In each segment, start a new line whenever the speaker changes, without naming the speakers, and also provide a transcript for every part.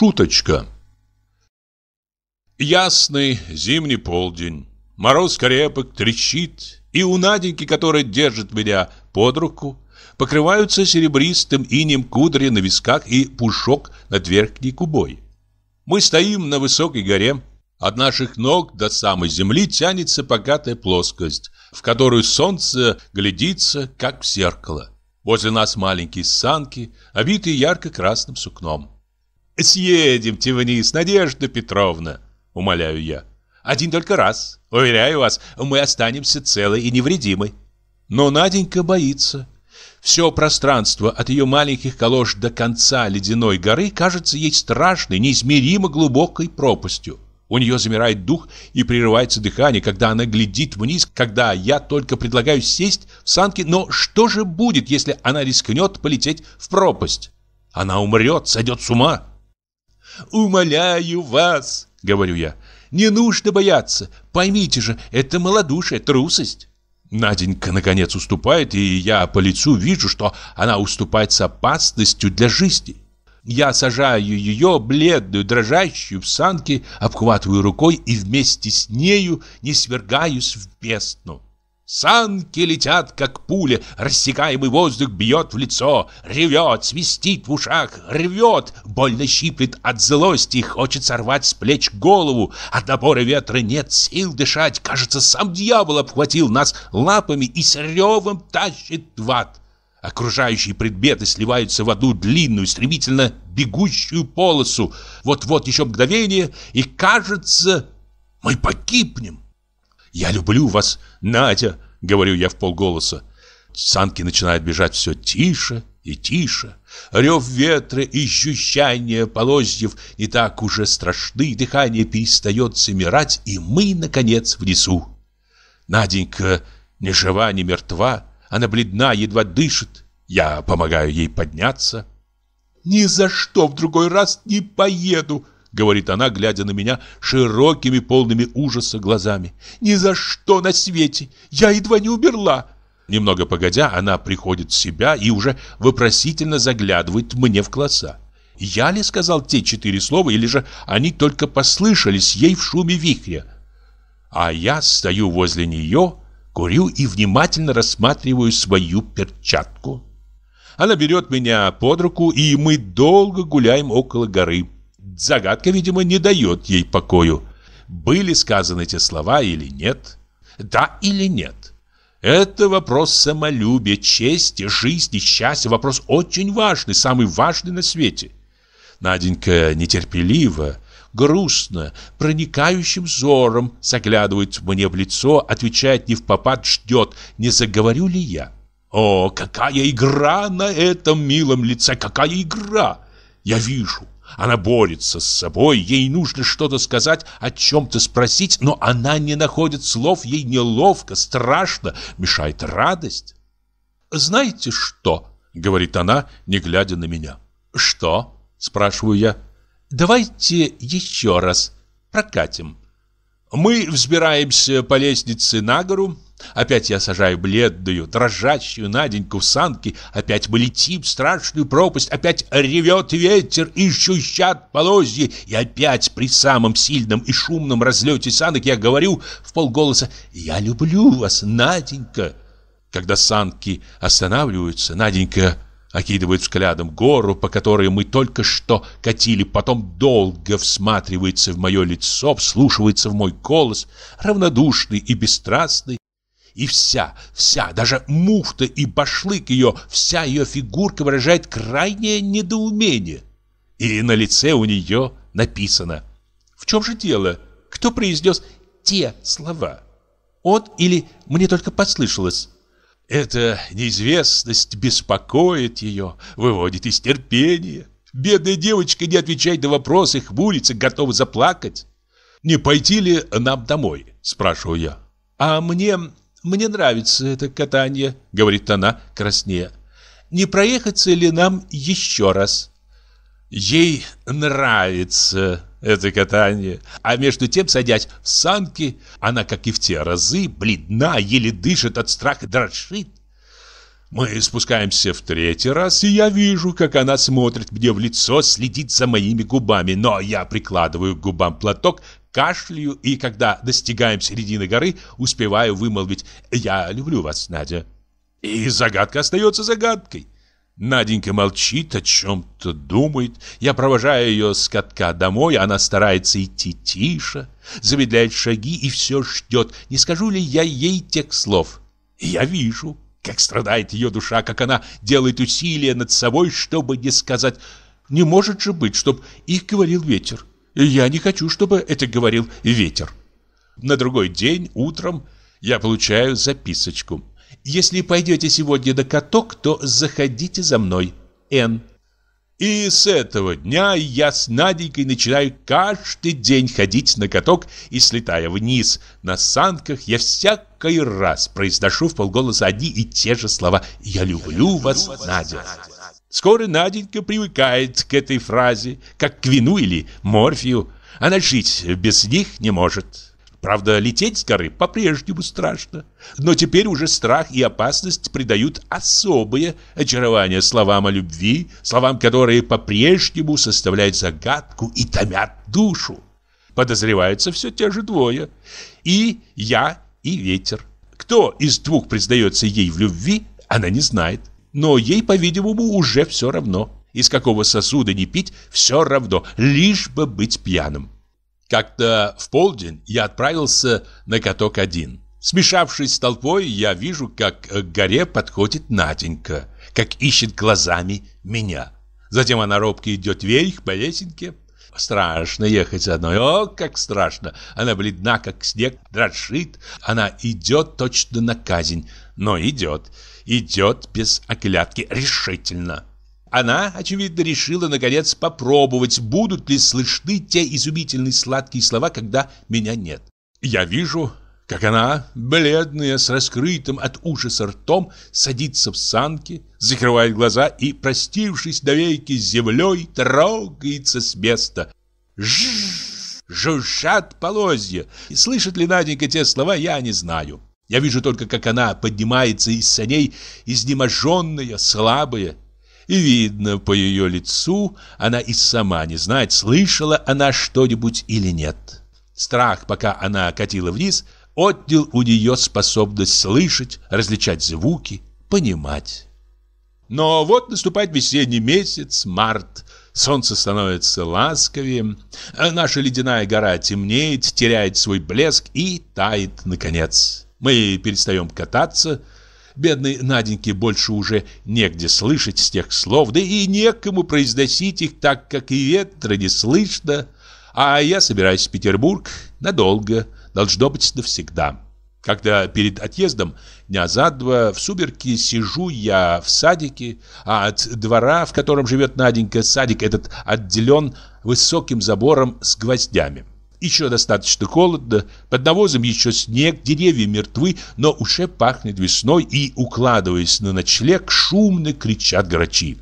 Шуточка. Ясный зимний полдень. Мороз крепок, трещит. И у Наденьки, которая держит меня под руку, покрываются серебристым инем кудри на висках и пушок над верхней кубой. Мы стоим на высокой горе. От наших ног до самой земли тянется богатая плоскость, в которую солнце глядится, как в зеркало. Возле нас маленькие санки, обитые ярко-красным сукном. «Съедемте вниз, Надежда Петровна», — умоляю я. «Один только раз. Уверяю вас, мы останемся целы и невредимы». Но Наденька боится. Все пространство от ее маленьких колош до конца ледяной горы кажется ей страшной, неизмеримо глубокой пропастью. У нее замирает дух и прерывается дыхание, когда она глядит вниз, когда я только предлагаю сесть в санки. Но что же будет, если она рискнет полететь в пропасть? Она умрет, сойдет с ума. «Умоляю вас!» — говорю я. «Не нужно бояться. Поймите же, это малодушие, трусость». Наденька, наконец, уступает, и я по лицу вижу, что она уступает с опасностью для жизни. Я сажаю ее, бледную, дрожащую, в санки, обхватываю рукой и вместе с нею не свергаюсь в бездну. Санки летят, как пули, рассекаемый воздух бьет в лицо, ревет, свистит в ушах, рвет, больно щиплет от злости и хочет сорвать с плеч голову. От напора ветра нет сил дышать, кажется, сам дьявол обхватил нас лапами и с ревом тащит в ад. Окружающие предметы сливаются в одну длинную, стремительно бегущую полосу. Вот-вот еще мгновение, и кажется, мы погибнем. «Я люблю вас», Надя!» — говорю я в полголоса. Санки начинают бежать все тише и тише. Рев ветра и жужжание полозьев не так уже страшны, дыхание перестает замирать, и мы, наконец, в лесу. Наденька ни жива, ни мертва, она бледна, едва дышит. Я помогаю ей подняться. «Ни за что в другой раз не поеду!» говорит она, глядя на меня широкими, полными ужаса глазами. «Ни за что на свете! Я едва не умерла!» Немного погодя, она приходит в себя и уже вопросительно заглядывает мне в глаза. Я ли сказал те четыре слова, или же они только послышались ей в шуме вихря? А я стою возле нее, курю и внимательно рассматриваю свою перчатку. Она берет меня под руку, и мы долго гуляем около горы. Загадка, видимо, не дает ей покою. Были сказаны эти слова или нет? Да или нет? Это вопрос самолюбия, чести, жизни, счастья. Вопрос очень важный, самый важный на свете. Наденька нетерпеливо, грустно, проникающим взором заглядывает мне в лицо, отвечает не в попад, ждет, не заговорю ли я. О, какая игра на этом милом лице, какая игра! Я вижу, она борется с собой, ей нужно что-то сказать, о чем-то спросить, но она не находит слов, ей неловко, страшно, мешает радость. «Знаете что?» — говорит она, не глядя на меня. «Что?» — спрашиваю я. «Давайте еще раз прокатим». Мы взбираемся по лестнице на гору. Опять я сажаю бледную, дрожащую Наденьку в санки. Опять мы летим в страшную пропасть. Опять ревет ветер и щущат полозья. И опять при самом сильном и шумном разлете санок я говорю в полголоса «Я люблю вас, Наденька». Когда санки останавливаются, Наденька окидывает взглядом гору, по которой мы только что катили, потом долго всматривается в мое лицо, вслушивается в мой голос, равнодушный и бесстрастный. И вся, вся, даже муфта и башлык ее, вся ее фигурка выражает крайнее недоумение. И на лице у нее написано. В чем же дело? Кто произнес те слова? От или мне только послышалось? Эта неизвестность беспокоит ее, выводит из терпения. Бедная девочка не отвечает на вопросы, хмурится, готова заплакать. «Не пойти ли нам домой?» – спрашиваю я. «А мне... мне нравится это катание», – говорит она краснея. «Не проехаться ли нам еще раз?» Ей нравится это катание. А между тем, садясь в санки, она, как и в те разы, бледна, еле дышит от страха, дрожит. Мы спускаемся в третий раз, и я вижу, как она смотрит мне в лицо, следит за моими губами. Но я прикладываю к губам платок, кашляю, и когда достигаем середины горы, успеваю вымолвить «Я люблю вас, Надя». И загадка остается загадкой. Наденька молчит, о чем-то думает. Я провожаю ее с катка домой, она старается идти тише, замедляет шаги и все ждет, не скажу ли я ей тех слов. я вижу, как страдает ее душа, как она делает усилия над собой, чтобы не сказать «не может же быть, чтобы их говорил ветер». я не хочу, чтобы это говорил ветер. На другой день утром я получаю записочку – если пойдете сегодня на каток, то заходите за мной. Н. И с этого дня я с Наденькой начинаю каждый день ходить на каток и, слетая вниз на санках, я всякий раз произношу в полголоса одни и те же слова «Я люблю вас, Надя». Скоро Наденька привыкает к этой фразе, как к вину или морфию. Она жить без них не может. Правда, лететь с горы по-прежнему страшно. Но теперь уже страх и опасность придают особое очарование словам о любви, словам, которые по-прежнему составляют загадку и томят душу. Подозреваются все те же двое. И я, и ветер. Кто из двух признается ей в любви, она не знает. Но ей, по-видимому, уже все равно. Из какого сосуда не пить, все равно, лишь бы быть пьяным. Как-то в полдень я отправился на каток один. Смешавшись с толпой, я вижу, как к горе подходит Наденька, как ищет глазами меня. Затем она робко идет вверх по лесенке. Страшно ехать одной, о, как страшно. Она бледна, как снег, дрожит. Она идет точно на казнь, но идет. Идет без оглядки, решительно. Она, очевидно, решила, наконец, попробовать, будут ли слышны те изумительные сладкие слова, когда меня нет. Я вижу, как она, бледная, с раскрытым от ужаса ртом, садится в санки, закрывает глаза и, простившись навеки с землей, трогается с места. Жжж! Жужжат полозья. И слышит ли Наденька те слова, я не знаю. Я вижу только, как она поднимается из саней, изнеможенная, слабая, и видно по ее лицу, она и сама не знает, слышала она что-нибудь или нет. Страх, пока она катила вниз, отнял у нее способность слышать, различать звуки, понимать. Но вот наступает весенний месяц, март. Солнце становится ласковее, а наша ледяная гора темнеет, теряет свой блеск и тает наконец. Мы перестаем кататься – Бедной Наденьке больше уже негде слышать с тех слов, да и некому произносить их, так как и ветра не слышно. А я собираюсь в Петербург надолго, должно быть навсегда. Когда перед отъездом дня за два в суберке сижу я в садике, а от двора, в котором живет Наденька, садик этот отделен высоким забором с гвоздями. Еще достаточно холодно, под навозом еще снег, деревья мертвы, но уже пахнет весной, и, укладываясь на ночлег, шумно кричат грачи.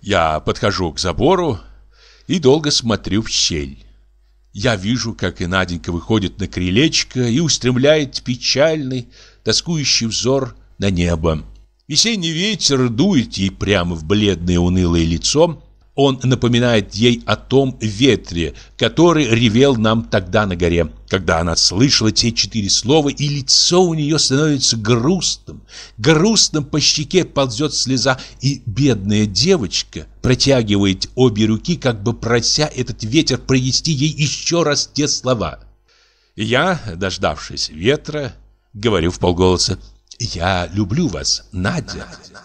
Я подхожу к забору и долго смотрю в щель. Я вижу, как и Наденька выходит на крылечко и устремляет печальный, тоскующий взор на небо. Весенний ветер дует ей прямо в бледное унылое лицо, он напоминает ей о том ветре, который ревел нам тогда на горе, когда она слышала те четыре слова, и лицо у нее становится грустным. Грустным по щеке ползет слеза, и бедная девочка протягивает обе руки, как бы прося этот ветер принести ей еще раз те слова. Я, дождавшись ветра, говорю в полголоса, «Я люблю вас, Надя». Надя.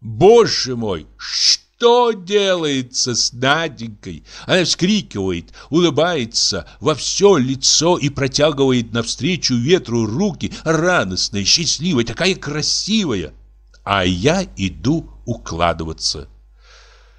«Боже мой, что?» что делается с Наденькой? Она вскрикивает, улыбается во все лицо и протягивает навстречу ветру руки, радостная, счастливая, такая красивая. А я иду укладываться.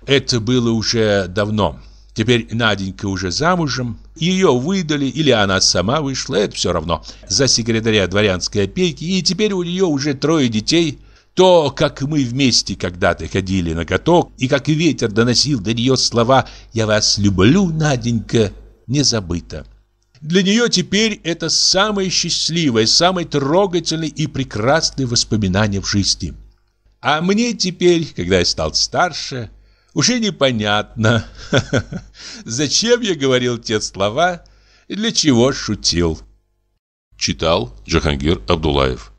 Это было уже давно. Теперь Наденька уже замужем, ее выдали или она сама вышла, это все равно, за секретаря дворянской опеки, и теперь у нее уже трое детей – то, как мы вместе когда-то ходили на каток, и как ветер доносил до нее слова «Я вас люблю, Наденька», не забыто. Для нее теперь это самое счастливое, самое трогательное и прекрасное воспоминание в жизни. А мне теперь, когда я стал старше, уже непонятно, зачем я говорил те слова и для чего шутил. Читал Джахангир Абдулаев.